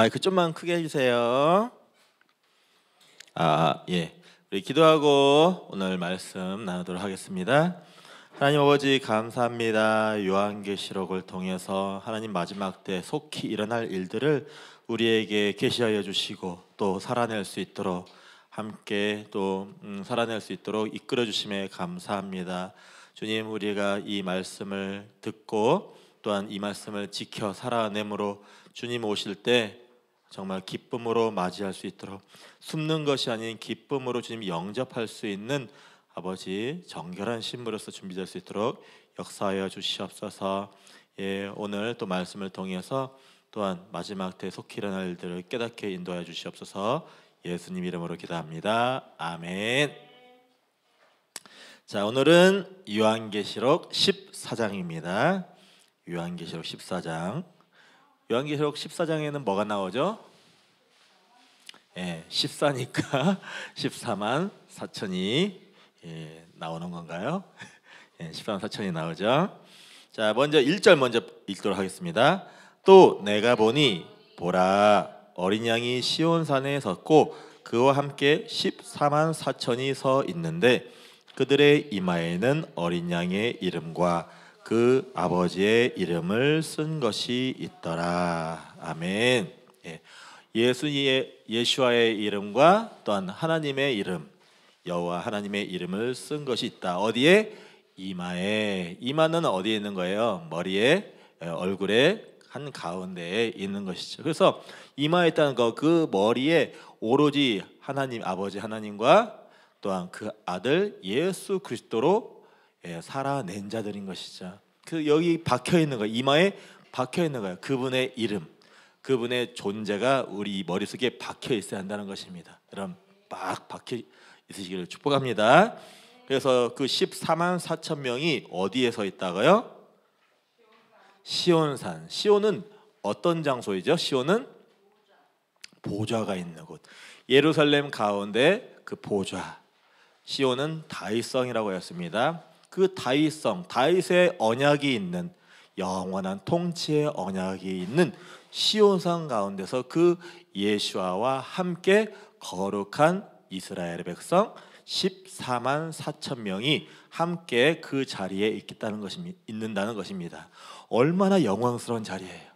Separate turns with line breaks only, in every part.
마이크 좀만 크게 해주세요. 아 예, 우리 기도하고 오늘 말씀 나누도록 하겠습니다. 하나님 아버지 감사합니다. 요한계시록을 통해서 하나님 마지막 때 속히 일어날 일들을 우리에게 계시하여 주시고 또 살아낼 수 있도록 함께 또 음, 살아낼 수 있도록 이끌어 주심에 감사합니다. 주님 우리가 이 말씀을 듣고 또한 이 말씀을 지켜 살아내므로 주님 오실 때 정말 기쁨으로 맞이할 수 있도록 숨는 것이 아닌 기쁨으로 주님 영접할 수 있는 아버지 정결한 신부로서 준비될 수 있도록 역사하여 주시옵소서. 예, 오늘 또 말씀을 통해서 또한 마지막 때 속히 일어날 일들을 깨닫게 인도하여 주시옵소서. 예수님 이름으로 기도합니다. 아멘. 자, 오늘은 요한계시록 14장입니다. 요한계시록 14장. 요한계시록 14장에는 뭐가 나오죠? 예, 14니까 14만 4천이 예, 나오는 건가요? 예, 14만 4천이 나오죠. 자, 먼저 1절 먼저 읽도록 하겠습니다. 또 내가 보니 보라 어린 양이 시온 산에 섰고 그와 함께 14만 4천이 서 있는데 그들의 이마에는 어린 양의 이름과 그 아버지의 이름을 쓴 것이 있더라. 아멘. 예. 예수의 예수와의 이름과 또한 하나님의 이름 여호와 하나님의 이름을 쓴 것이 있다. 어디에? 이마에. 이마는 어디에 있는 거예요? 머리에, 예, 얼굴에 한 가운데에 있는 것이죠. 그래서 이마에 있다는 거 그 머리에 오로지 하나님 아버지 하나님과 또한 그 아들 예수 그리스도로 예, 살아낸 자들인 것이자 그 여기 박혀 있는 거 이마에 박혀 있는 거예요. 그분의 이름, 그분의 존재가 우리 머릿속에 박혀 있어야 한다는 것입니다. 여러분 빡 박혀 있으시기를 축복합니다. 그래서 그 14만 4천 명이 어디에 서 있다고요? 시온산. 시온은 어떤 장소이죠? 시온은 보좌가 있는 곳. 예루살렘 가운데 그 보좌. 시온은 다윗성이라고 했습니다. 그 다윗성, 다윗의 언약이 있는 영원한 통치의 언약이 있는 시온성 가운데서 그예수와 함께 거룩한 이스라엘 의 백성 14만 4천 명이 함께 그 자리에 있겠다는 것입니다. 있는다는 것입니다. 얼마나 영광스러운 자리예요.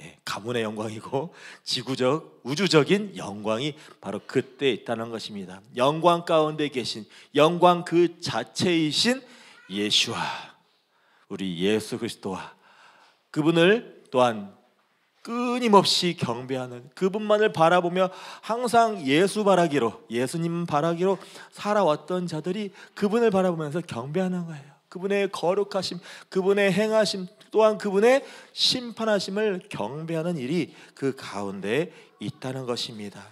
예, 가문의 영광이고 지구적 우주적인 영광이 바로 그때 있다는 것입니다. 영광 가운데 계신 영광 그 자체이신 예수와 우리 예수 그리스도와 그분을 또한 끊임없이 경배하는 그분만을 바라보며 항상 예수 바라기로 예수님 바라기로 살아왔던 자들이 그분을 바라보면서 경배하는 거예요. 그분의 거룩하심, 그분의 행하심, 또한 그분의 심판하심을 경배하는 일이 그 가운데 있다는 것입니다.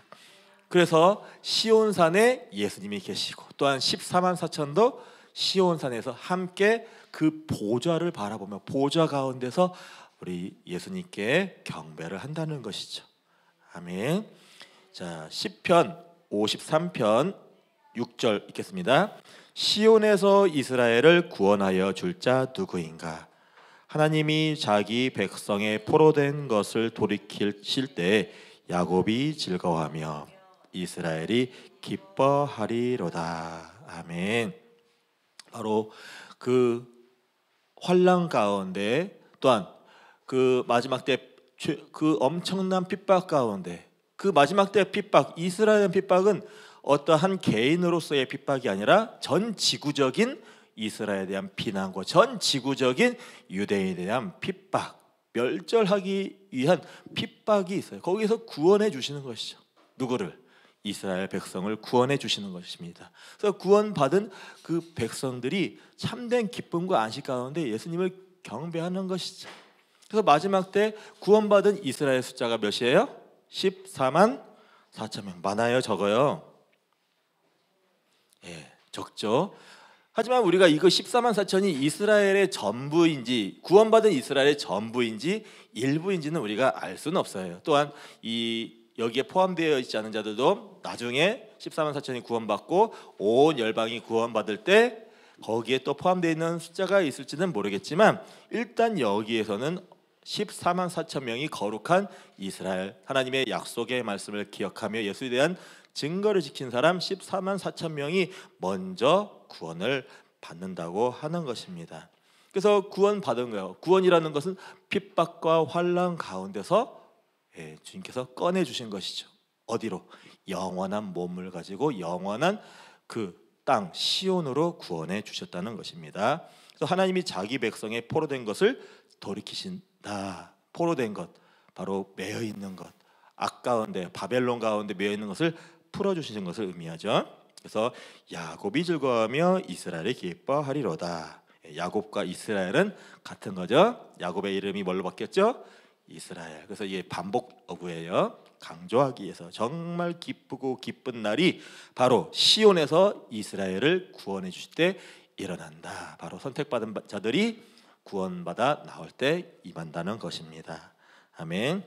그래서 시온산에 예수님이 계시고 또한 14만 4천도 시온산에서 함께 그 보좌를 바라보며 보좌 가운데서 우리 예수님께 경배를 한다는 것이죠. 아멘. 자, 1편 53편 6절 읽겠습니다. 시온에서 이스라엘을 구원하여 줄 자 누구인가? 하나님이 자기 백성의 포로된 것을 돌이키실 때 야곱이 즐거워하며 이스라엘이 기뻐하리로다. 아멘. 바로 그 환란 가운데 또한 그 마지막 때 그 엄청난 핍박 가운데 그 마지막 때 핍박 이스라엘 의 핍박은 어떠한 개인으로서의 핍박이 아니라 전 지구적인 이스라엘에 대한 비난과 전 지구적인 유대인에 대한 핍박 멸절하기 위한 핍박이 있어요. 거기서 구원해 주시는 것이죠. 누구를 이스라엘 백성을 구원해 주시는 것입니다. 그래서 구원받은 그 백성들이 참된 기쁨과 안식 가운데 예수님을 경배하는 것이죠. 그래서 마지막 때 구원받은 이스라엘 숫자가 몇이에요? 14만 4천 명. 많아요, 적어요? 예, 적죠. 하지만 우리가 이거 14만 4천이 이스라엘의 전부인지 구원받은 이스라엘의 전부인지 일부인지는 우리가 알 수는 없어요. 또한 이 여기에 포함되어 있지 않은 자들도 나중에 14만 4천이 구원받고 온 열방이 구원받을 때 거기에 또 포함되어 있는 숫자가 있을지는 모르겠지만 일단 여기에서는 14만 4천 명이 거룩한 이스라엘 하나님의 약속의 말씀을 기억하며 예수에 대한 증거를 지킨 사람 14만 4천 명이 먼저 구원을 받는다고 하는 것입니다. 그래서 구원 받은 거예요. 구원이라는 것은 핍박과 환란 가운데서 예, 주님께서 꺼내 주신 것이죠. 어디로? 영원한 몸을 가지고 영원한 그 땅 시온으로 구원해 주셨다는 것입니다. 그래서 하나님이 자기 백성의 포로된 것을 돌이키신다. 포로된 것, 바로 매여 있는 것, 악 가운데 바벨론 가운데 매여 있는 것을 풀어 주시는 것을 의미하죠. 그래서 야곱이 즐거하며 이스라엘이 기뻐하리로다. 예, 야곱과 이스라엘은 같은 거죠. 야곱의 이름이 뭘로 바뀌었죠? 이스라엘. 그래서 이게 반복 어구예요. 강조하기 위해서 정말 기쁘고 기쁜 날이 바로 시온에서 이스라엘을 구원해 주실 때 일어난다. 바로 선택받은 자들이 구원받아 나올 때 임한다는 것입니다. 아멘.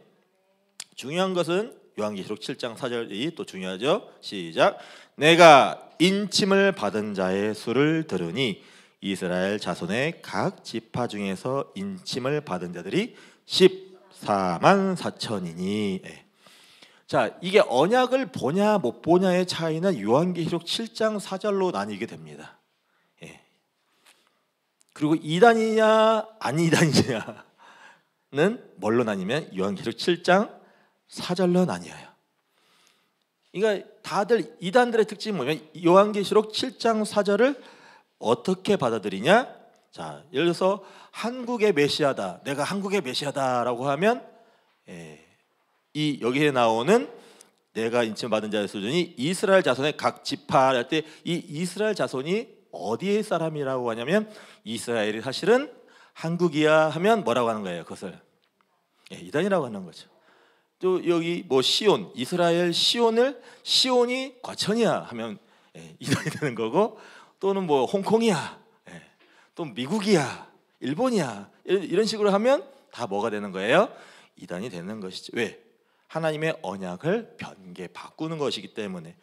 중요한 것은 요한계시록 7장 4절이 또 중요하죠. 시작. 내가 인침을 받은 자의 수를 들으니 이스라엘 자손의 각 지파 중에서 인침을 받은 자들이 4만 4천이니 예. 자 이게 언약을 보냐 못 보냐의 차이는 요한계시록 7장 4절로 나뉘게 됩니다 예. 그리고 이단이냐 아니단이냐는 뭘로 나뉘면 요한계시록 7장 4절로 나뉘어요 그러니까 다들 이단들의 특징이 뭐냐 요한계시록 7장 4절을 어떻게 받아들이냐 자 예를 들어서 한국의 메시아다. 내가 한국의 메시아다라고 하면 예, 이 여기에 나오는 내가 인침받은 자의 수준이 이스라엘 자손의 각 지파할 때이 이스라엘 자손이 어디의 사람이라고 하냐면 이스라엘이 사실은 한국이야 하면 뭐라고 하는 거예요? 그것을 예, 이단이라고 하는 거죠. 또 여기 뭐 시온 이스라엘 시온을 시온이 과천이야 하면 예, 이단이 되는 거고 또는 뭐 홍콩이야 예, 또 미국이야 일본이야. 이런 식으로 하면 다 뭐가 되는 거예요? 이단이 되는 것이죠. 왜? 하나님의 언약을 변개 바꾸는 것이기 때문에.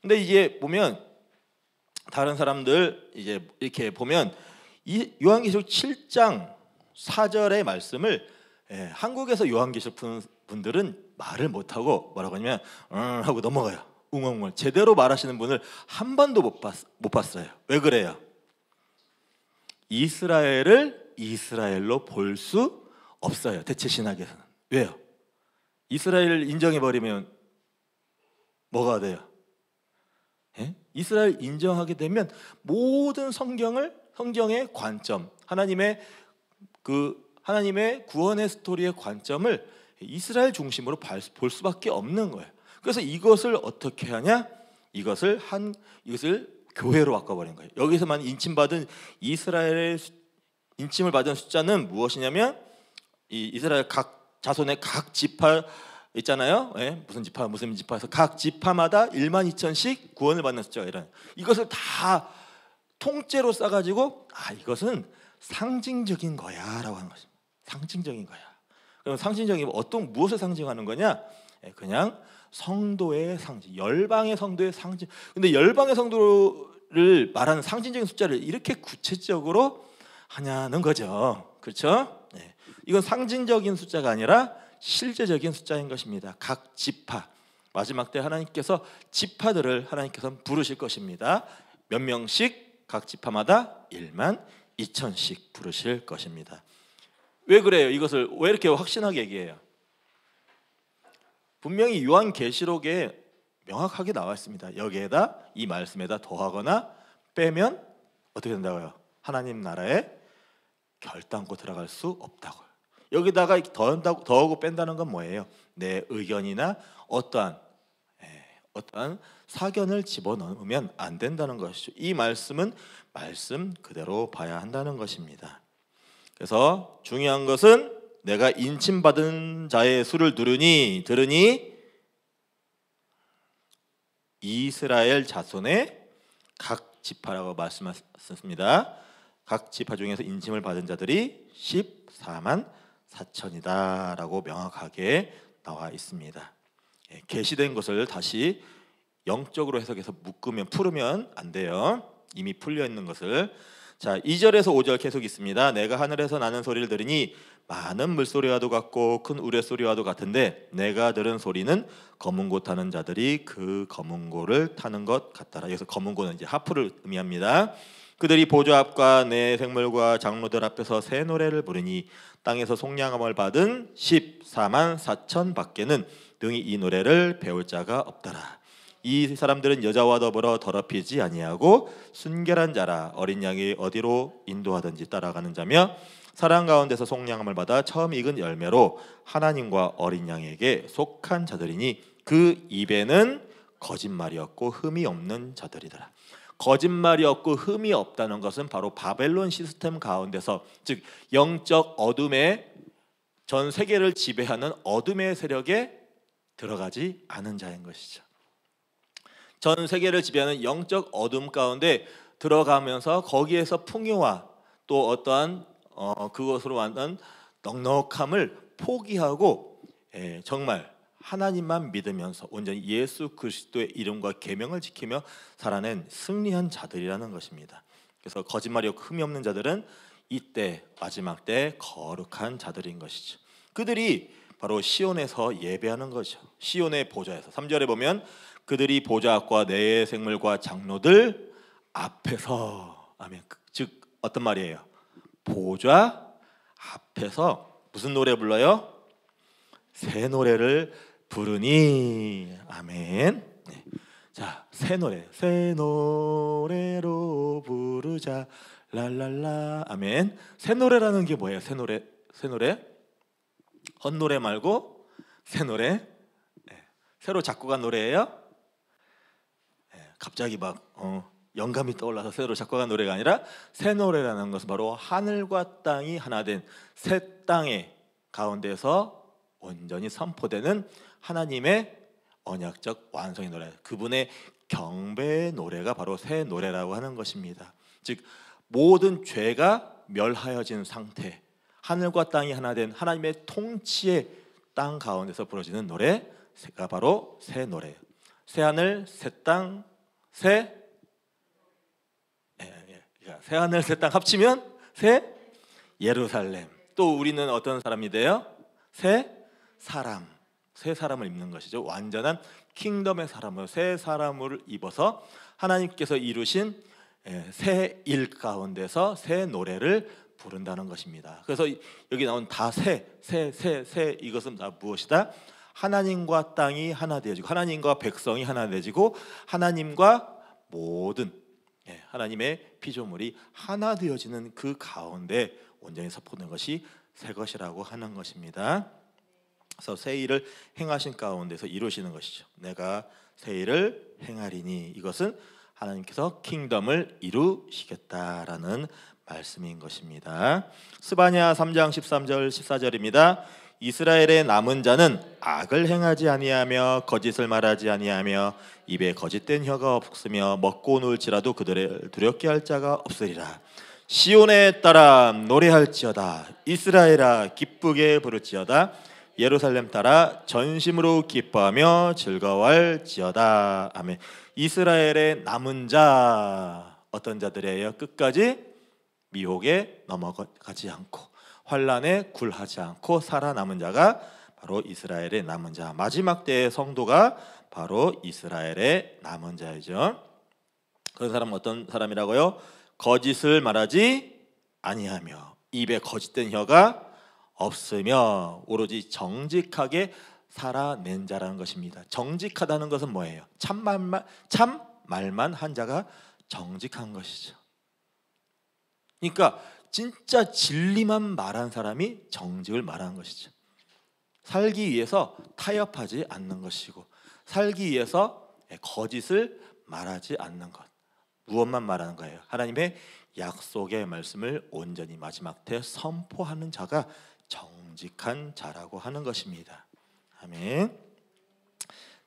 근데 이게 보면 다른 사람들 이제 이렇게 보면 이 요한계시록 7장 4절의 말씀을 예, 한국에서 요한계시록 분들은 말을 못 하고 뭐라고 하냐면 음 하고 넘어가요. 웅웅웅 제대로 말하시는 분을 한 번도 못, 봤, 못 봤어요. 왜 그래요? 이스라엘을 이스라엘로 볼 수 없어요. 대체 신학에서는. 왜요? 이스라엘 인정해 버리면 뭐가 돼요? 예? 이스라엘 인정하게 되면 모든 성경을 성경의 관점, 하나님의 그 하나님의 구원의 스토리의 관점을 이스라엘 중심으로 볼 수밖에 없는 거예요. 그래서 이것을 어떻게 하냐? 이것을 한 이것을 교회로 바꿔버린 거예요. 여기서만 인침받은 이스라엘 인침을 받은 숫자는 무엇이냐면 이 이스라엘 각 자손의 각 지파 있잖아요. 예? 무슨 지파 무슨 지파에서 각 지파마다 1만 2천씩 구원을 받는 숫자가 이런 이것을 다 통째로 싸가지고 아 이것은 상징적인 거야라고 하는 것입니다. 상징적인 거야. 그럼 상징적인 어떤 무엇을 상징하는 거냐? 예, 그냥 성도의 상징, 열방의 성도의 상징. 근데 열방의 성도를 말하는 상징적인 숫자를 이렇게 구체적으로 하냐는 거죠. 그렇죠? 네. 이건 상징적인 숫자가 아니라 실제적인 숫자인 것입니다. 각 지파 마지막 때 하나님께서 지파들을 하나님께서 부르실 것입니다. 몇 명씩 각 지파마다 1만 2천씩 부르실 것입니다. 왜 그래요? 이것을 왜 이렇게 확신하게 얘기해요? 분명히 요한 계시록에 명확하게 나와 있습니다. 여기에다 이 말씀에다 더하거나 빼면 어떻게 된다고요? 하나님 나라의 결단코 들어갈 수 없다고요. 여기다가 더한다고 더하고 뺀다는 건 뭐예요? 내 의견이나 어떠한 에, 예, 어떠한 사견을 집어넣으면 안 된다는 것이죠. 이 말씀은 말씀 그대로 봐야 한다는 것입니다. 그래서 중요한 것은 내가 인침받은 자의 수를 누르니 들으니 이스라엘 자손의 각 지파라고 말씀하셨습니다. 각 지파 중에서 인침을 받은 자들이 14만 4천이다라고 명확하게 나와 있습니다. 게시된 예, 것을 다시 영적으로 해석해서 묶으면 풀으면 안 돼요. 이미 풀려 있는 것을 자, 2절에서 5절 계속 있습니다. 내가 하늘에서 나는 소리를 들으니 많은 물소리와도 같고 큰 우레소리와도 같은데 내가 들은 소리는 검은 고 타는 자들이 그 검은 고를 타는 것 같더라. 여기서 검은 고는 이제 하프를 의미합니다. 그들이 보좌 앞과 내 생물과 장로들 앞에서 새 노래를 부르니 땅에서 속량함을 받은 14만 4천 밖에는 능히 이 노래를 배울 자가 없더라. 이 사람들은 여자와 더불어 더럽히지 아니하고 순결한 자라 어린 양이 어디로 인도하든지 따라가는 자며 사랑 가운데서 속량함을 받아 처음 익은 열매로 하나님과 어린 양에게 속한 자들이니 그 입에는 거짓말이었고 흠이 없는 자들이더라. 거짓말이 없고 흠이 없다는 것은 바로 바벨론 시스템 가운데서 즉 영적 어둠의 전 세계를 지배하는 어둠의 세력에 들어가지 않은 자인 것이죠. 전 세계를 지배하는 영적 어둠 가운데 들어가면서 거기에서 풍요와 또 어떠한 어, 그것으로 완한 넉넉함을 포기하고 에, 예, 정말 하나님만 믿으면서 온전히 예수 그리스도의 이름과 계명을 지키며 살아낸 승리한 자들이라는 것입니다. 그래서 거짓말이 없고 흠이 없는 자들은 이때 마지막 때 거룩한 자들인 것이죠. 그들이 바로 시온에서 예배하는 거죠. 시온의 보좌에서 3절에 보면 그들이 보좌 앞과 내의 생물과 장로들 앞에서 아멘. 그, 즉 어떤 말이에요? 보좌 앞에서 무슨 노래 불러요? 새 노래를 부르니 아멘. 네. 자, 새 노래. 새 노래로 부르자. 랄랄라. 아멘. 새 노래라는 게 뭐예요? 새 노래. 새 노래. 헛 노래 말고 새 노래. 네. 새로 작곡한 노래예요. 네. 갑자기 막 어, 영감이 떠올라서 새로 작곡한 노래가 아니라 새 노래라는 것은 바로 하늘과 땅이 하나 된 새 땅의 가운데서 온전히 선포되는 하나님의 언약적 완성의 노래, 그분의 경배의 노래가 바로 새 노래라고 하는 것입니다. 즉 모든 죄가 멸하여진 상태, 하늘과 땅이 하나 된 하나님의 통치의 땅 가운데서 부러지는 노래가 바로 새 노래. 새 하늘, 새 땅, 새새 예, 예, 예. 하늘, 새 땅 합치면 새 예루살렘. 또 우리는 어떤 사람이 돼요? 새 사람. 새 사람을 입는 것이죠. 완전한 킹덤의 사람으로 새 사람을 입어서 하나님께서 이루신 예, 새일 가운데서 새 노래를 부른다는 것입니다. 그래서 여기 나온 다 새, 새, 새, 새 이것은 다 무엇이다? 하나님과 땅이 하나 되어지고 하나님과 백성이 하나 되어지고 하나님과 모든 예, 하나님의 피조물이 하나 되어지는 그 가운데 온전히 선포 것이 새 것이라고 하는 것입니다. 그래서 새 일을 행하신 가운데서 이루시는 것이죠. 내가 새 일을 행하리니 이것은 하나님께서 킹덤을 이루시겠다라는 말씀인 것입니다. 스바냐 3장 13절 14절입니다. 이스라엘의 남은 자는 악을 행하지 아니하며 거짓을 말하지 아니하며 입에 거짓된 혀가 없으며 먹고 놀지라도 그들을 두렵게 할 자가 없으리라. 시온에 따라 노래할지어다 이스라엘아 기쁘게 부를지어다 예루살렘 따라 전심으로 기뻐하며 즐거워할지어다. 아멘. 이스라엘의 남은 자 어떤 자들이에요? 끝까지 미혹에 넘어가지 않고 환란에 굴하지 않고 살아남은 자가 바로 이스라엘의 남은 자. 마지막 때의 성도가 바로 이스라엘의 남은 자이죠. 그런 사람 어떤 사람이라고요? 거짓을 말하지 아니하며 입에 거짓된 혀가 없으며 오로지 정직하게 살아낸 자라는 것입니다. 정직하다는 것은 뭐예요? 참 말만 참 말만 한 자가 정직한 것이죠. 그러니까 진짜 진리만 말한 사람이 정직을 말하는 것이죠. 살기 위해서 타협하지 않는 것이고 살기 위해서 거짓을 말하지 않는 것. 무엇만 말하는 거예요? 하나님의 약속의 말씀을 온전히 마지막 때 선포하는 자가 정직한 자라고 하는 것입니다. 아멘.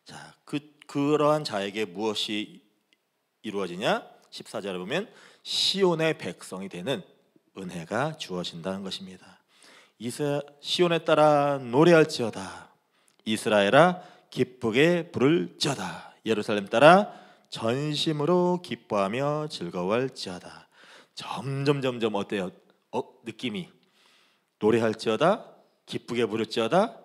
자, 그 그러한 자에게 무엇이 이루어지냐? 14절에 보면 시온의 백성이 되는 은혜가 주어진다는 것입니다. 이스 시온에 따라 노래할지어다. 이스라엘아 기쁘게 부를지어다. 예루살렘 따라 전심으로 기뻐하며 즐거워할지어다. 점점 점점 어때요? 어, 느낌이 노래할지어다 기쁘게 부를지어다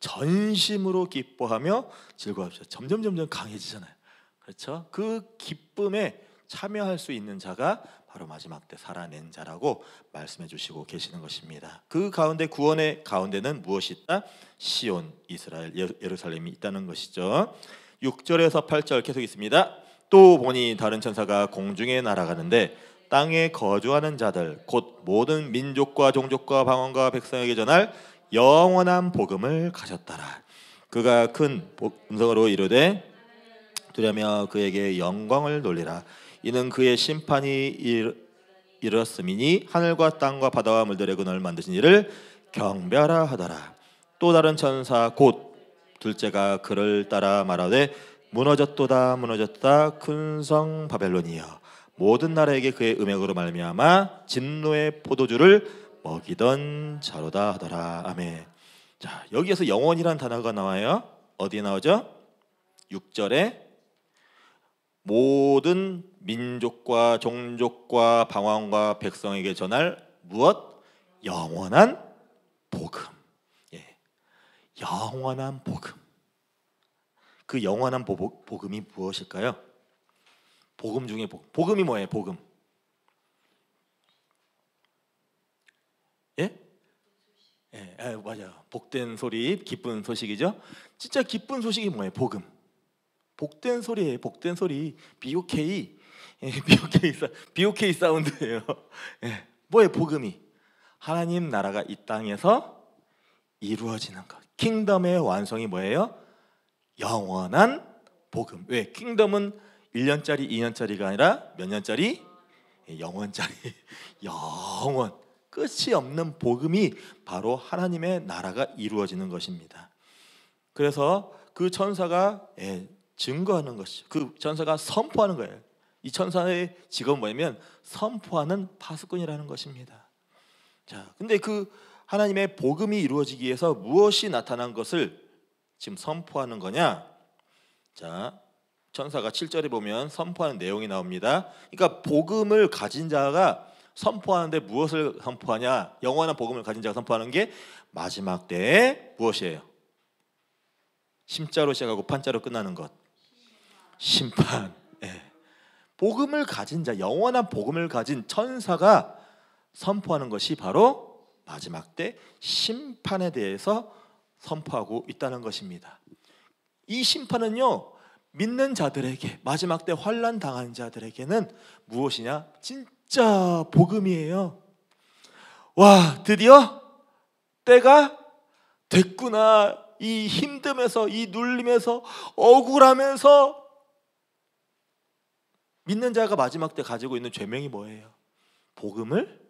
전심으로 기뻐하며 즐거워합시다. 점점 점점 강해지잖아요. 그렇죠? 그 기쁨에 참여할 수 있는 자가 바로 마지막 때 살아낸 자라고 말씀해 주시고 계시는 것입니다. 그 가운데 구원의 가운데는 무엇이 있다? 시온, 이스라엘, 예, 예루살렘이 있다는 것이죠. 6절에서 8절 계속 있습니다. 또 보니 다른 천사가 공중에 날아가는데 땅에 거주하는 자들 곧 모든 민족과 종족과 방언과 백성에게 전할 영원한 복음을 가졌더라. 그가 큰 음성으로 이르되 두려며 그에게 영광을 돌리라. 이는 그의 심판이 이르렀음이니 하늘과 땅과 바다와 물들의 근원을 만드신 이를 경배하라 하더라. 또 다른 천사 곧 둘째가 그를 따라 말하되 무너졌도다 무너졌다 큰 성 바벨론이여 모든 나라에게 그의 음액으로 말미암아 진노의 포도주를 먹이던 자로다 하더라. 아멘. 자, 여기에서 영원이란 단어가 나와요. 어디에 나오죠? 6절에 모든 민족과 종족과 방황과 백성에게 전할 무엇? 영원한 복음. 예. 영원한 복음. 그 영원한 복음이 무엇일까요? 복음 중에 복음. 복음이 뭐예요? 복음. 예? 예, 예 맞아. 복된 소리, 기쁜 소식이죠. 진짜 기쁜 소식이 뭐예요? 복음. 복된 소리예요. 복된 소리. BOK. 예, BOK 사 BOK 사운드예요. 예. 뭐예요? 복음이. 하나님 나라가 이 땅에서 이루어지는 것. 킹덤의 완성이 뭐예요? 영원한 복음. 왜? 킹덤은 1년짜리, 2년짜리가 아니라 몇 년짜리? 예, 영원짜리. 영원. 끝이 없는 복음이 바로 하나님의 나라가 이루어지는 것입니다. 그래서 그 천사가 예, 증거하는 것이 그 천사가 선포하는 거예요. 이 천사의 직업 뭐냐면 선포하는 파수꾼이라는 것입니다. 자, 근데 그 하나님의 복음이 이루어지기 위해서 무엇이 나타난 것을 지금 선포하는 거냐? 자, 천사가 7절에 보면 선포하는 내용이 나옵니다. 그러니까 복음을 가진 자가 선포하는데 무엇을 선포하냐? 영원한 복음을 가진 자가 선포하는 게 마지막 때에 무엇이에요? 심자로 시작하고 판자로 끝나는 것. 심판. 네. 복음을 가진 자, 영원한 복음을 가진 천사가 선포하는 것이 바로 마지막 때 심판에 대해서 선포하고 있다는 것입니다. 이 심판은요, 믿는 자들에게 마지막 때 환란 당한 자들에게는 무엇이냐? 진짜 복음이에요. 와, 드디어 때가 됐구나. 이 힘듦에서 이 눌림에서 억울하면서 믿는 자가 마지막 때 가지고 있는 죄명이 뭐예요? 복음을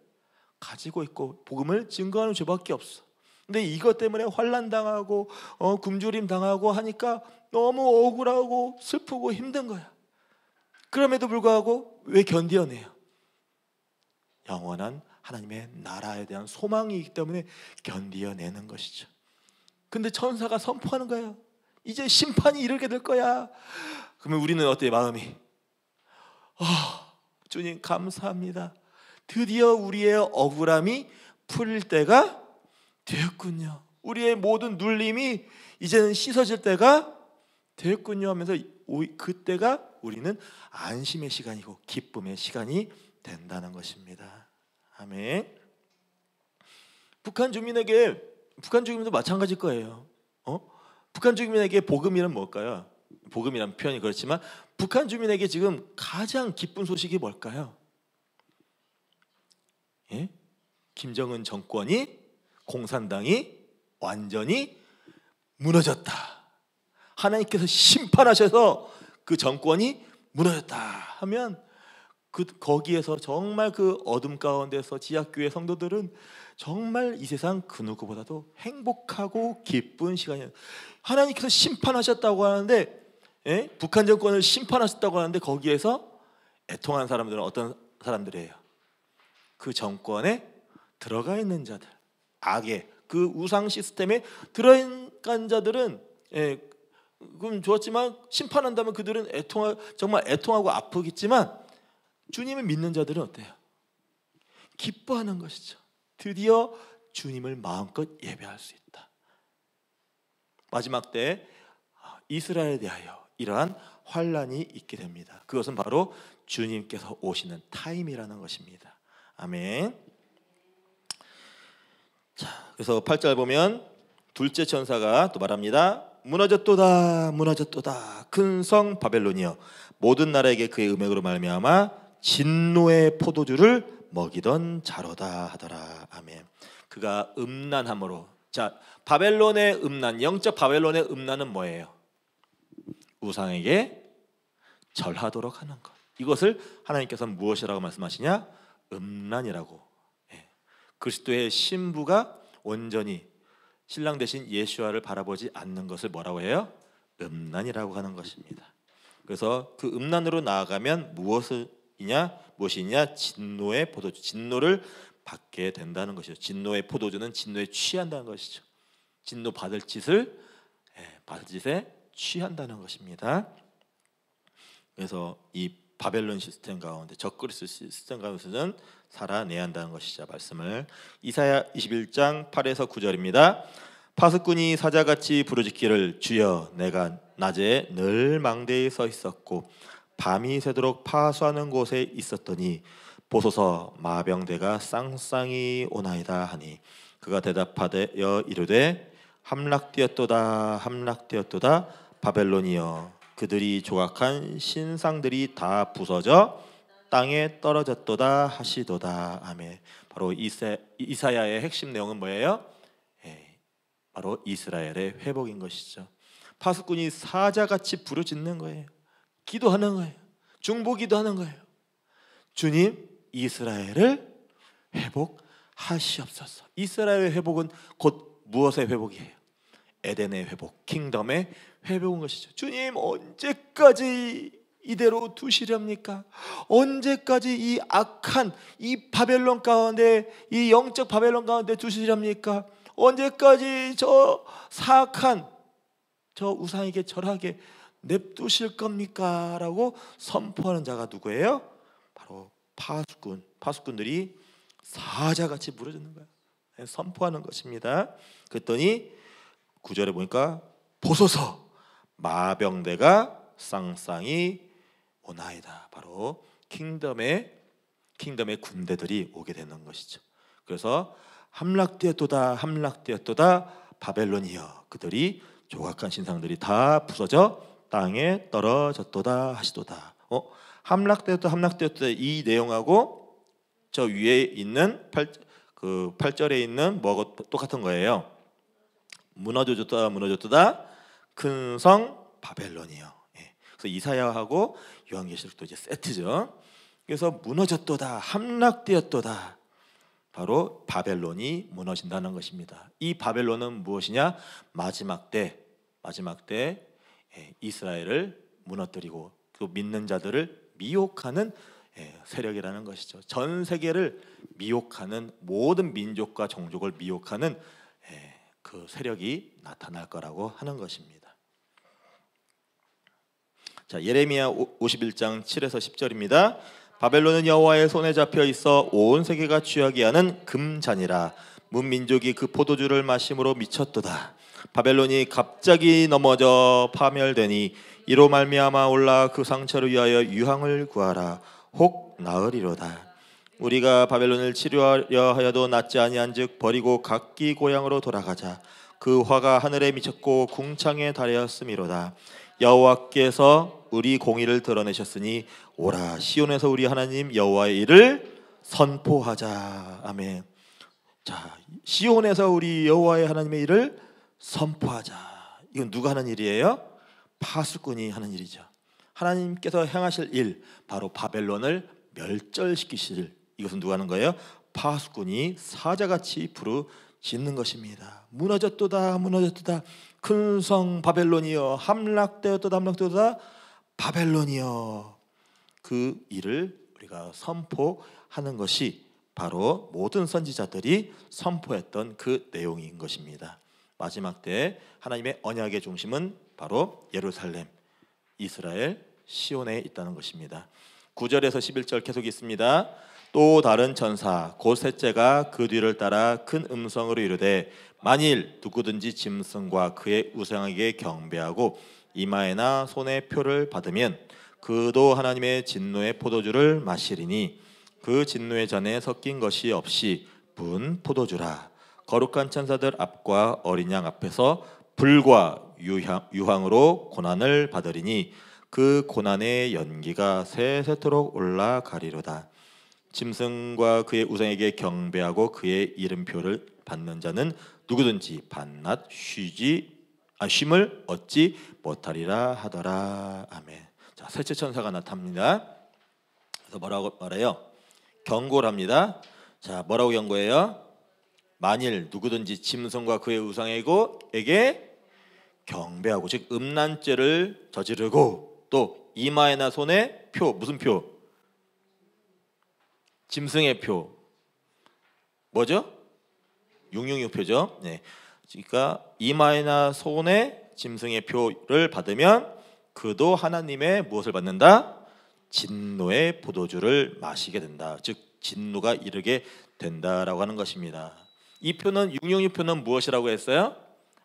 가지고 있고 복음을 증거하는 죄밖에 없어. 근데 이것 때문에 환란 당하고 어, 굶주림 당하고 하니까 너무 억울하고 슬프고 힘든 거야. 그럼에도 불구하고 왜 견뎌내요? 영원한 하나님의 나라에 대한 소망이기 때문에 견뎌내는 것이죠. 근데 천사가 선포하는 거요 이제 심판이 이르게 될 거야. 그러면 우리는 어때 마음이? 아, 어, 주님 감사합니다. 드디어 우리의 억울함이 풀릴 때가 되었군요. 우리의 모든 눌림이 이제는 씻어질 때가 되었군요 하면서 그때가 우리는 안심의 시간이고 기쁨의 시간이 된다는 것입니다. 아멘. 북한 주민에게 북한 주민도 마찬가지일 거예요. 어? 북한 주민에게 복음이란 뭘까요? 복음이란 표현이 그렇지만 북한 주민에게 지금 가장 기쁜 소식이 뭘까요? 예? 김정은 정권이 공산당이 완전히 무너졌다. 하나님께서 심판하셔서 그 정권이 무너졌다 하면 그 거기에서 정말 그 어둠 가운데서 지하교회 성도들은 정말 이 세상 그 누구보다도 행복하고 기쁜 시간이에요. 하나님께서 심판하셨다고 하는데 예? 북한 정권을 심판하셨다고 하는데 거기에서 애통한 사람들은 어떤 사람들이에요? 그 정권에 들어가 있는 자들, 악의 그 우상 시스템에 들어간 자들은 예, 그럼 좋았지만 심판한다면 그들은 애통 정말 애통하고 아프겠지만 주님을 믿는 자들은 어때요? 기뻐하는 것이죠. 드디어 주님을 마음껏 예배할 수 있다. 마지막 때 이스라엘에 대하여 이러한 환란이 있게 됩니다. 그것은 바로 주님께서 오시는 타임이라는 것입니다. 아멘. 자, 그래서 8절 보면 둘째 천사가 또 말합니다. 무너졌도다 무너졌도다 큰 성 바벨론이여 모든 나라에게 그의 음행으로 말미암아 진노의 포도주를 먹이던 자로다 하더라 아멘. 그가 음란함으로 자 바벨론의 음란 영적 바벨론의 음란은 뭐예요? 우상에게 절하도록 하는 것. 이것을 하나님께서는 무엇이라고 말씀하시냐? 음란이라고. 예. 그리스도의 신부가 온전히 신랑 대신 예수아를 바라보지 않는 것을 뭐라고 해요? 음란이라고 하는 것입니다. 그래서 그 음란으로 나아가면 무엇이냐? 무엇이냐? 진노의 포도주. 진노를 받게 된다는 것이죠. 진노의 포도주는 진노에 취한다는 것이죠. 진노 받을 짓을 예, 받을 짓에 취한다는 것입니다. 그래서 이 바벨론 시스템 가운데 적그리스 시스템 가운데서는 살아내야 한다는 것이자 말씀을 이사야 21장 8에서 9절입니다. 파수꾼이 사자같이 부르짖기를 주여 내가 낮에 늘 망대에 서 있었고 밤이 새도록 파수하는 곳에 있었더니 보소서 마병대가 쌍쌍이 오나이다 하니 그가 대답하여 이르되 함락되었도다 함락되었도다 바벨론이여 그들이 조각한 신상들이 다 부서져 땅에 떨어졌도다 하시도다 아멘. 바로 이사, 이사야의 핵심 내용은 뭐예요? 예, 바로 이스라엘의 회복인 것이죠. 파수꾼이 사자같이 부르짖는 거예요. 기도하는 거예요. 중보기도 하는 거예요. 주님 이스라엘을 회복하시옵소서. 이스라엘의 회복은 곧 무엇의 회복이에요? 에덴의 회복, 킹덤의 회복인 것이죠. 주님 언제까지 이대로 두시렵니까? 언제까지 이 악한 이 바벨론 가운데 이 영적 바벨론 가운데 두시렵니까? 언제까지 저 사악한 저 우상에게 절하게 냅두실 겁니까? 라고 선포하는 자가 누구예요? 바로 파수꾼, 파수꾼들이 사자같이 무너지는 거야. 예, 선포하는 것입니다. 그랬더니 구절에 보니까 보소서 마병대가 쌍쌍이 오나이다. 바로 킹덤의 킹덤의 군대들이 오게 되는 것이죠. 그래서 함락되었도다 함락되었도다 바벨론이여 그들이 조각한 신상들이 다 부서져 땅에 떨어졌도다 하시도다. 어? 함락되었다 함락되었다 이 내용하고 저 위에 있는 8, 그 8절에 있는 뭐가 똑같은 거예요. 무너져졌다 무너졌다 큰 성 바벨론이요. 예. 그래서 이사야하고 요한계시록도 이제 세트죠. 그래서 무너졌도다, 함락되었도다. 바로 바벨론이 무너진다는 것입니다. 이 바벨론은 무엇이냐? 마지막 때, 마지막 때 예, 이스라엘을 무너뜨리고 그 믿는 자들을 미혹하는 예, 세력이라는 것이죠. 전 세계를 미혹하는 모든 민족과 종족을 미혹하는 예, 그 세력이 나타날 거라고 하는 것입니다. 자, 예레미야 51장 7에서 10절입니다. 바벨론은 여호와의 손에 잡혀 있어 온 세계가 취하게 하는 금잔이라 문민족이 그 포도주를 마심으로 미쳤도다. 바벨론이 갑자기 넘어져 파멸되니 이로 말미암아 올라 그 상처를 위하여 유황을 구하라. 혹 나으리로다. 우리가 바벨론을 치료하려 하여도 낫지 아니한즉 버리고 각기 고향으로 돌아가자. 그 화가 하늘에 미쳤고 궁창에 달하였음이로다. 여호와께서 우리 공의를 드러내셨으니 오라 시온에서 우리 하나님 여호와의 일을 선포하자. 아멘. 자, 시온에서 우리 여호와의 하나님의 일을 선포하자. 이건 누가 하는 일이에요? 파수꾼이 하는 일이죠. 하나님께서 행하실 일, 바로 바벨론을 멸절시키실 이것은 누가 하는 거예요? 파수꾼이 사자같이 부르짖는 것입니다. 무너졌도다 무너졌도다 큰 성 바벨론이여 함락되었도다 함락되었도다 바벨론이여 그 일을 우리가 선포하는 것이 바로 모든 선지자들이 선포했던 그 내용인 것입니다. 마지막 때 하나님의 언약의 중심은 바로 예루살렘, 이스라엘, 시온에 있다는 것입니다. 9절에서 11절 계속 있습니다. 또 다른 천사 곧 셋째가 그 뒤를 따라 큰 음성으로 이르되 만일 누구든지 짐승과 그의 우상에게 경배하고 이마에나 손에 표를 받으면 그도 하나님의 진노의 포도주를 마시리니 그 진노의 잔에 섞인 것이 없이 분 포도주라 거룩한 천사들 앞과 어린 양 앞에서 불과 유황, 으로 고난을 받으리니 그 고난의 연기가 세세토록 올라가리로다 짐승과 그의 우상에게 경배하고 그의 이름표를 받는 자는 누구든지 반낮 쉬지 아, 쉼을 얻지 못하리라 하더라. 아멘. 자, 셋째 천사가 나타납니다. 그래서 뭐라고 말해요? 경고 합니다. 자, 뭐라고 경고해요? 만일 누구든지 짐승과 그의 우상에게 경배하고 즉 음란죄를 저지르고 또 이마에나 손에 표 무슨 표? 짐승의 표. 뭐죠? 666표죠. 네. 그러니까 이마이나 손의 짐승의 표를 받으면 그도 하나님의 무엇을 받는다? 진노의 포도주를 마시게 된다. 즉 진노가 이르게 된다라고 하는 것입니다. 이 표는 666 표는 무엇이라고 했어요?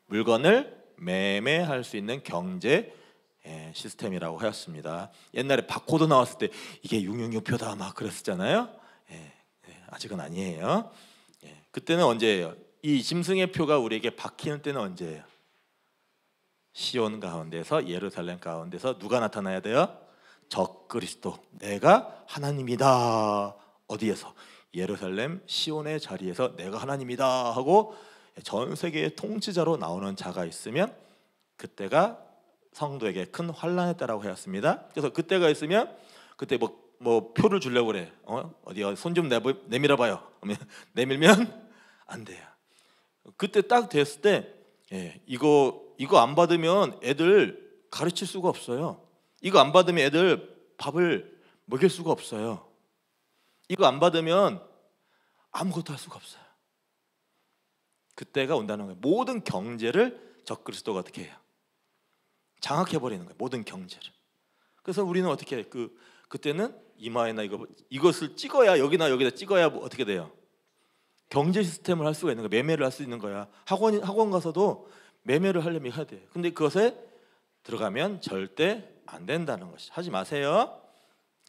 물건을 매매할 수 있는 경제 예, 시스템이라고 하였습니다. 옛날에 바코드 나왔을 때 이게 666 표다 막 그랬었잖아요. 예, 예, 아직은 아니에요. 그때는 언제예요? 이 짐승의 표가 우리에게 박히는 때는 언제예요? 시온 가운데서 예루살렘 가운데서 누가 나타나야 돼요? 적 그리스도 내가 하나님이다 어디에서 예루살렘 시온의 자리에서 내가 하나님이다 하고 전 세계의 통치자로 나오는 자가 있으면 그때가 성도에게 큰 환란에 따라고 하였습니다. 그래서 그때가 있으면 그때 뭐, 뭐 표를 주려고 그래. 어? 어디손좀 내밀어 봐요. 내밀면 안 돼요. 그때 딱 됐을 때 예, 이거 이거 안 받으면 애들 가르칠 수가 없어요. 이거 안 받으면 애들 밥을 먹일 수가 없어요. 이거 안 받으면 아무것도 할 수가 없어요. 그때가 온다는 거예요. 모든 경제를 적그리스도가 어떻게 해요? 장악해 버리는 거예요. 모든 경제를. 그래서 우리는 어떻게 해? 그 그때는 이마에나 이거 이것을 찍어야 여기나 여기다 찍어야 뭐 어떻게 돼요? 경제 시스템을 할 수가 있는 거야. 매매를 할 수 있는 거야. 학원 학원 가서도 매매를 하려면 해야 돼. 근데 그것에 들어가면 절대 안 된다는 것이. 하지 마세요.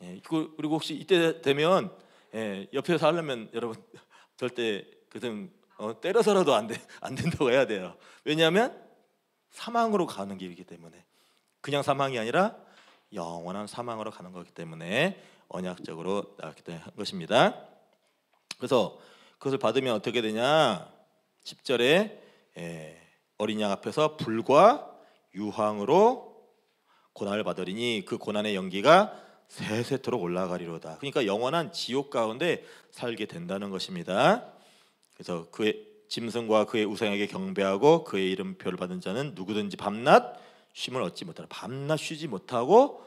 예, 그리고 혹시 이때 되면 예, 옆에서 하려면 여러분 절대 그든 어, 때려서라도 안, 돼, 안 된다고 해야 돼요. 왜냐하면 사망으로 가는 길이기 때문에 그냥 사망이 아니라 영원한 사망으로 가는 거기 때문에 언약적으로 나왔기 때문에 한 것입니다. 그래서 그것을 받으면 어떻게 되냐? 10절에 예, 어린 양 앞에서 불과 유황으로 고난을 받으리니 그 고난의 연기가 세세토록 올라가리로다. 그러니까 영원한 지옥 가운데 살게 된다는 것입니다. 그래서 그의 짐승과 그의 우상에게 경배하고 그의 이름표 받은 자는 누구든지 밤낮 쉼을 얻지 못하라. 밤낮 쉬지 못하고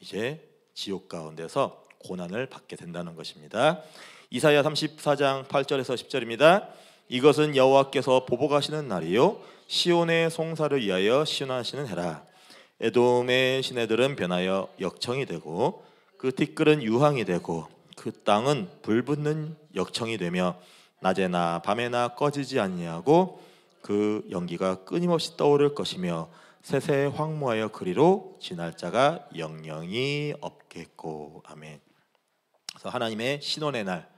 이제 지옥 가운데서 고난을 받게 된다는 것입니다. 이사야 34장 8절에서 10절입니다. 이것은 여호와께서 보복하시는 날이요 시온의 송사를 위하여 시원하시는 해라. 에돔의 시내들은 변하여 역청이 되고 그 티끌은 유황이 되고 그 땅은 불붙는 역청이 되며 낮에나 밤에나 꺼지지 아니하고 그 연기가 끊임없이 떠오를 것이며 세세 황무하여 그리로 지날 자가 영영이 없겠고 아멘. 그래서 하나님의 신원의 날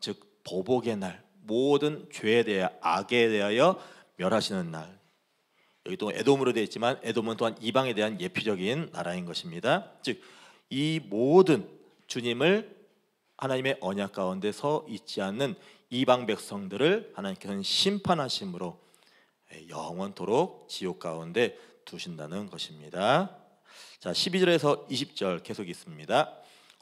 즉 보복의 날, 모든 죄에 대해 악에 대하여 멸하시는 날. 여기 또 에돔으로 되어 있지만 에돔은 또한 이방에 대한 예표적인 나라인 것입니다. 즉 이 모든 주님을 하나님의 언약 가운데 서 있지 않는 이방 백성들을 하나님께서는 심판하심으로 예, 영원토록 지옥 가운데 두신다는 것입니다. 자, 12절에서 20절 계속 있습니다.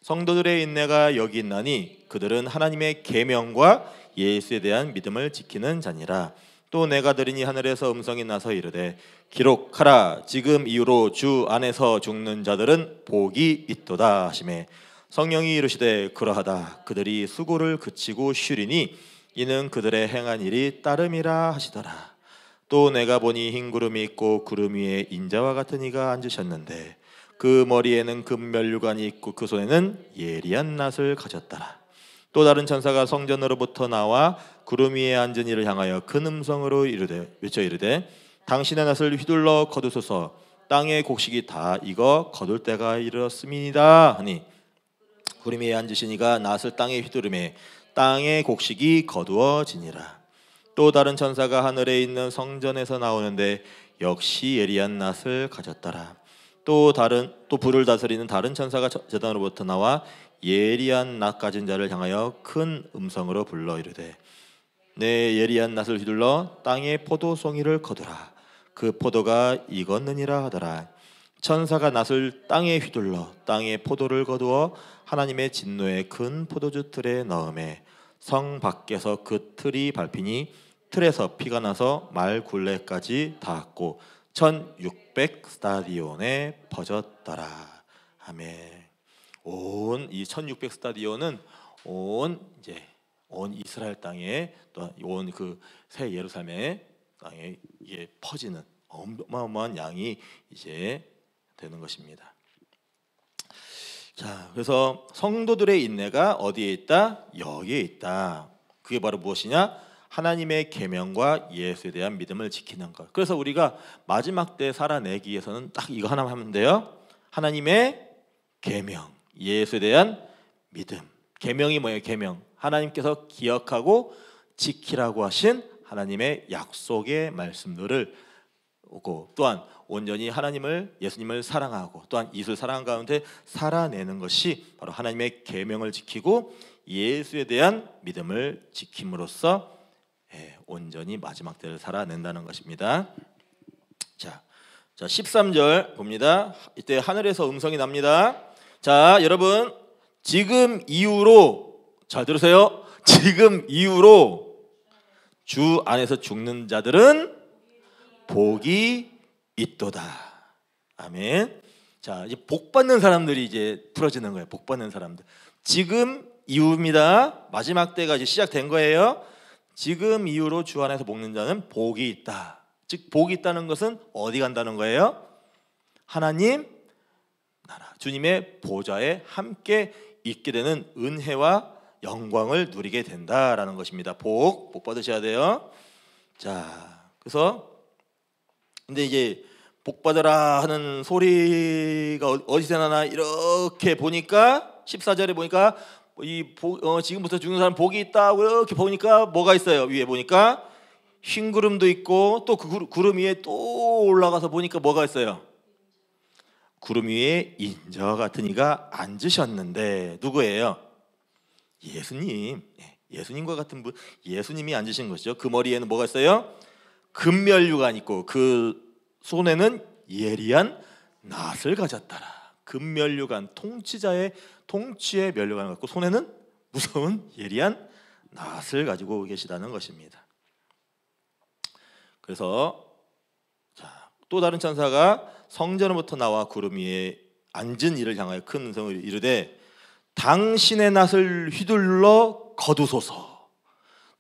성도들의 인내가 여기 있나니 그들은 하나님의 계명과 예수에 대한 믿음을 지키는 자니라. 또 내가 들으니 하늘에서 음성이 나서 이르되 기록하라 지금 이후로 주 안에서 죽는 자들은 복이 있도다 하심에 성령이 이르시되 그러하다 그들이 수고를 그치고 쉬리니 이는 그들의 행한 일이 따름이라 하시더라 또 내가 보니 흰 구름이 있고 구름 위에 인자와 같은 이가 앉으셨는데 그 머리에는 금멸류관이 있고 그 손에는 예리한 낫을 가졌더라. 또 다른 천사가 성전으로부터 나와 구름 위에 앉은 이를 향하여 큰 음성으로 이르되 외쳐 이르되 당신의 낫을 휘둘러 거두소서 땅의 곡식이 다 익어 거둘 때가 이르렀음이니다 하니 구름 위에 앉으신 이가 낫을 땅에 휘두르매 땅의 곡식이 거두어지니라. 또 다른 천사가 하늘에 있는 성전에서 나오는데 역시 예리한 낫을 가졌더라. 또 다른 또 불을 다스리는 다른 천사가 제단으로부터 나와 예리한 낯 가진 자를 향하여 큰 음성으로 불러 이르되 내 예리한 낯을 휘둘러 땅에 포도송이를 거두라 그 포도가 익었느니라 하더라 천사가 낯을 땅에 휘둘러 땅에 포도를 거두어 하나님의 진노의 큰 포도주 틀에 넣음에 성 밖에서 그 틀이 밟히니 틀에서 피가 나서 말굴레까지 닿았고 1600 스타디온에 퍼졌더라. 아멘. 온이1600 스타디온은 온 이제 온 이스라엘 땅에 또 온 그 새예루살렘 땅에 이게 퍼지는 어마어마한 양이 이제 되는 것입니다. 자, 그래서 성도들의 인내가 어디에 있다? 여기에 있다. 그게 바로 무엇이냐? 하나님의 계명과 예수에 대한 믿음을 지키는 것. 그래서 우리가 마지막 때 살아내기 위해서는 딱 이거 하나만 하면 돼요. 하나님의 계명, 예수에 대한 믿음. 계명이 뭐예요? 계명. 하나님께서 기억하고 지키라고 하신 하나님의 약속의 말씀들을 오고 또한 온전히 하나님을 예수님을 사랑하고 또한 이슬 사랑 가운데 살아내는 것이 바로 하나님의 계명을 지키고 예수에 대한 믿음을 지킴으로써 예, 온전히 마지막 때를 살아낸다는 것입니다. 자, 자 13절 봅니다. 이때 하늘에서 음성이 납니다. 자, 여러분 지금 이후로 잘 들으세요. 지금 이후로 주 안에서 죽는 자들은 복이 있도다. 아멘. 자, 이제 복 받는 사람들이 이제 풀어지는 거예요. 복 받는 사람들. 지금 이후입니다. 마지막 때가 이제 시작된 거예요. 지금 이후로 주 안에서 먹는 자는 복이 있다. 즉 복이 있다는 것은 어디 간다는 거예요? 하나님 나라 주님의 보좌에 함께 있게 되는 은혜와 영광을 누리게 된다라는 것입니다. 복, 복 받으셔야 돼요. 자, 그래서 근데 이제 복 받으라 하는 소리가 어디서 나나 이렇게 보니까 14절에 보니까 이 보, 어, 지금부터 죽는 사람 복이 있다고 이렇게 보니까 뭐가 있어요? 위에 보니까 흰 구름도 있고 또 그 구름 위에 또 올라가서 보니까 뭐가 있어요? 구름 위에 인자 같은 이가 앉으셨는데 누구예요? 예수님. 예, 예수님과 같은 분, 예수님이 앉으신 것이죠. 그 머리에는 뭐가 있어요? 금멸류관 있고 그 손에는 예리한 낫을 가졌더라. 금멸류관 통치자의 통치의 멸류관을 갖고 손에는 무서운 예리한 낫을 가지고 계시다는 것입니다. 그래서 자, 또 다른 천사가 성전으로부터 나와 구름 위에 앉은 이를 향하여 큰 음성을 이르되 당신의 낫을 휘둘러 거두소서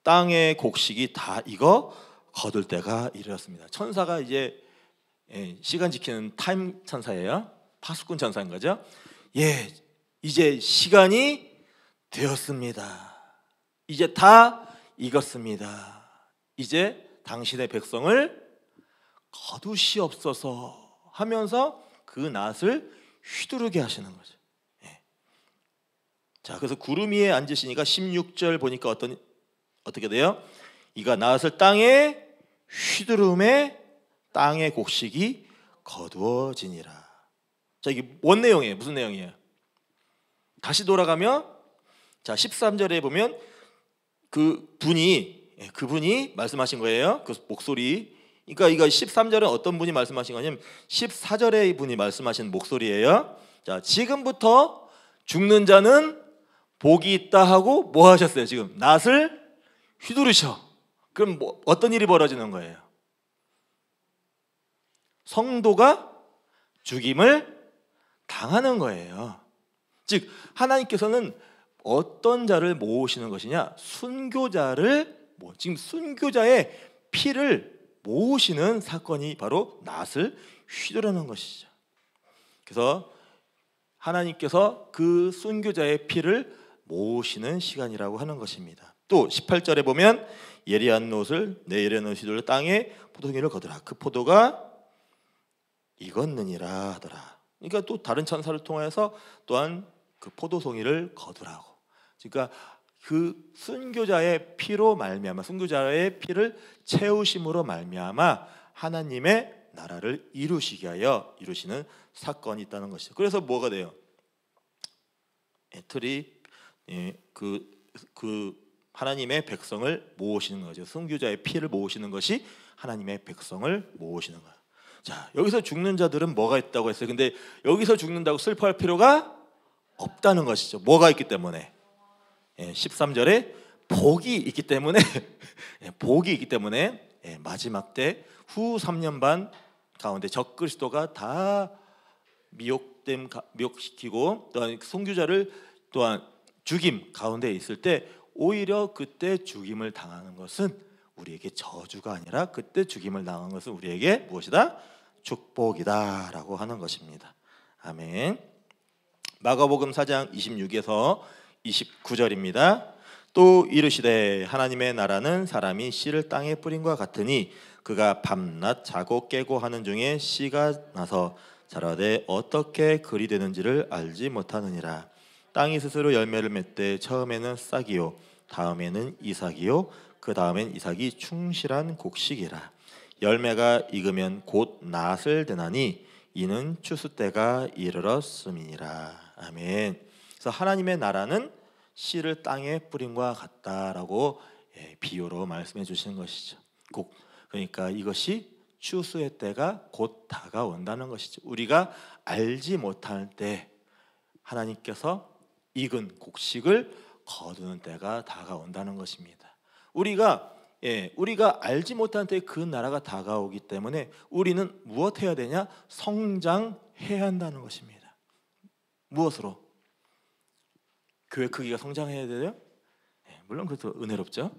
땅의 곡식이 다 익어 거둘 때가 이르렀습니다. 천사가 이제 예, 시간 지키는 타임 천사예요. 파수꾼 전사인 거죠. 예, 이제 시간이 되었습니다. 이제 다 익었습니다. 이제 당신의 백성을 거두시옵소서 하면서 그 낫을 휘두르게 하시는 거죠. 예. 자, 그래서 구름 위에 앉으시니까 16절 보니까 어떤 어떻게 돼요? 이가 낫을 땅에 휘두름에 땅의 곡식이 거두어지니라. 자, 이게 원 내용이에요. 무슨 내용이에요? 다시 돌아가면 자, 13절에 보면 그 분이 예, 그분이 말씀하신 거예요. 그 목소리. 그러니까 이거 13절은 어떤 분이 말씀하신 거냐면 14절의 분이 말씀하신 목소리예요. 자, 지금부터 죽는 자는 복이 있다 하고 뭐 하셨어요? 지금 낫을 휘두르셔. 그럼 뭐 어떤 일이 벌어지는 거예요? 성도가 죽임을 당하는 거예요. 즉 하나님께서는 어떤 자를 모으시는 것이냐? 순교자를 뭐 지금 순교자의 피를 모으시는 사건이 바로 낫을 휘두르는 것이죠. 그래서 하나님께서 그 순교자의 피를 모으시는 시간이라고 하는 것입니다. 또 18절에 보면 예리한 옷을 내 예리한 옷이 돌 땅에 포도기를 거두라. 그 포도가 익었느니라 하더라. 그러니까 또 다른 천사를 통해서 또한 그 포도송이를 거두라고. 그러니까 그 순교자의 피로 말미암아 순교자의 피를 채우심으로 말미암아 하나님의 나라를 이루시게 하여 이루시는 사건이 있다는 것이죠. 그래서 뭐가 돼요? 에틀이 예, 그그 예, 그 하나님의 백성을 모으시는 거죠. 순교자의 피를 모으시는 것이 하나님의 백성을 모으시는 거예요. 자, 여기서 죽는 자들은 뭐가 있다고 했어요. 근데 여기서 죽는다고 슬퍼할 필요가 없다는 것이죠. 뭐가 있기 때문에. 예, 13절에 복이 있기 때문에 예, 복이 있기 때문에 예, 마지막 때 후 3년 반 가운데 적그리스도가 다 미혹됨 미혹시키고 또한 송규자를 또한 죽임 가운데 있을 때 오히려 그때 죽임을 당하는 것은 우리에게 저주가 아니라 그때 죽임을 당한 것은 우리에게 무엇이다? 축복이다라고 하는 것입니다. 아멘. 마가복음 4장 26에서 29절입니다. 또 이르시되 하나님의 나라는 사람이 씨를 땅에 뿌린과 같으니 그가 밤낮 자고 깨고 하는 중에 씨가 나서 자라되 어떻게 그리 되는지를 알지 못하느니라. 땅이 스스로 열매를 맺되 처음에는 싹이요 다음에는 이삭이요 그 다음엔 이삭이 충실한 곡식이라. 열매가 익으면 곧 낫을 되나니 이는 추수 때가 이르렀음이니라. 아멘. 그래서 하나님의 나라는 씨를 땅에 뿌림과 같다라고 예, 비유로 말씀해 주시는 것이죠. 꼭 그러니까 이것이 추수의 때가 곧 다가온다는 것이죠. 우리가 알지 못할 때 하나님께서 익은 곡식을 거두는 때가 다가온다는 것입니다. 우리가 예, 우리가 알지 못한 때 그 나라가 다가오기 때문에 우리는 무엇해야 되냐? 성장해야 한다는 것입니다. 무엇으로? 교회 크기가 성장해야 돼요? 예, 물론 그것도 은혜롭죠.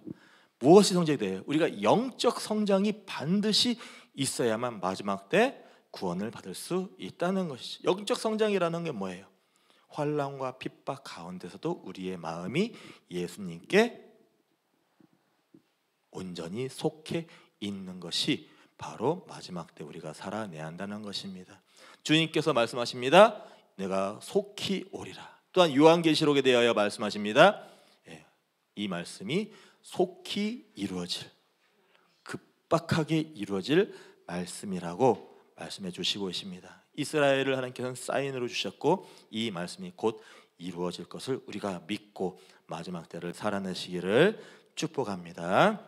무엇이 성장이 돼요? 우리가 영적 성장이 반드시 있어야만 마지막 때 구원을 받을 수 있다는 것이죠. 영적 성장이라는 게 뭐예요? 환란과 핍박 가운데서도 우리의 마음이 예수님께 온전히 속해 있는 것이 바로 마지막 때 우리가 살아내야 한다는 것입니다. 주님께서 말씀하십니다. 내가 속히 오리라. 또한 요한계시록에 대하여 말씀하십니다. 예, 이 말씀이 속히 이루어질 급박하게 이루어질 말씀이라고 말씀해 주시고 있습니다. 이스라엘을 하나님께서는 사인으로 주셨고 이 말씀이 곧 이루어질 것을 우리가 믿고 마지막 때를 살아내시기를 축복합니다.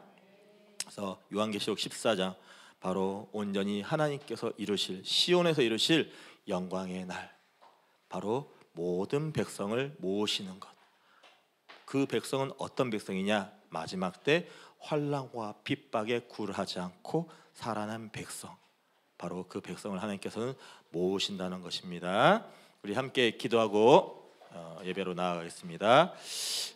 그래서 요한계시록 14장 바로 온전히 하나님께서 이루실 시온에서 이루실 영광의 날 바로 모든 백성을 모으시는 것. 그 백성은 어떤 백성이냐? 마지막 때 환란과 핍박에 굴하지 않고 살아난 백성. 바로 그 백성을 하나님께서는 모으신다는 것입니다. 우리 함께 기도하고 어, 예배로 나아가겠습니다.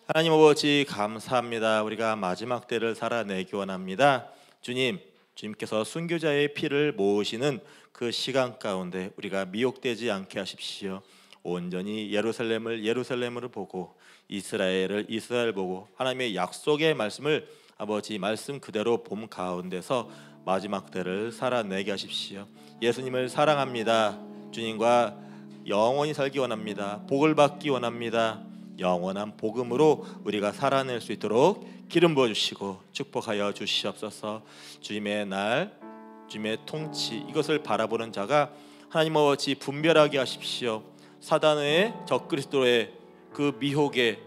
하나님 아버지 감사합니다. 우리가 마지막 때를 살아내기 원합니다. 주님, 주님께서 순교자의 피를 모으시는 그 시간 가운데 우리가 미혹되지 않게 하십시오. 온전히 예루살렘을 예루살렘으로 보고 이스라엘을 이스라엘 보고 하나님의 약속의 말씀을 아버지 말씀 그대로 봄 가운데서 마지막 때를 살아내게 하십시오. 예수님을 사랑합니다. 주님과 영원히 살기 원합니다. 복을 받기 원합니다. 영원한 복음으로 우리가 살아낼 수 있도록 기름 부어 주시고 축복하여 주시옵소서. 주님의 날, 주님의 통치 이것을 바라보는 자가 하나님 아버지 분별하게 하십시오. 사단의 적그리스도의 그 미혹에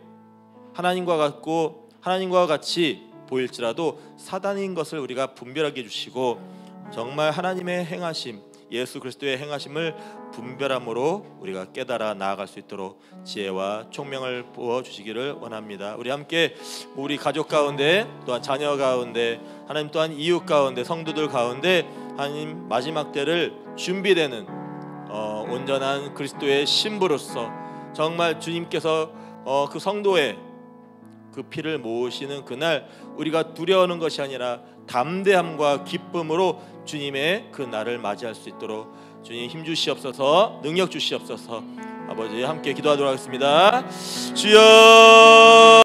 하나님과 같고 하나님과 같이 보일지라도 사단인 것을 우리가 분별하게 해 주시고 정말 하나님의 행하심 예수 그리스도의 행하심을 분별함으로 우리가 깨달아 나아갈 수 있도록 지혜와 총명을 부어 주시기를 원합니다. 우리 함께 우리 가족 가운데 또한 자녀 가운데 하나님 또한 이웃 가운데 성도들 가운데 하나님 마지막 때를 준비되는 어, 온전한 그리스도의 신부로서 정말 주님께서 어, 그 성도의 그 피를 모으시는 그날 우리가 두려워하는 것이 아니라 담대함과 기쁨으로 주님의 그 날을 맞이할 수 있도록 주님 힘 주시옵소서 능력 주시옵소서 아버지 함께 기도하도록 하겠습니다 주여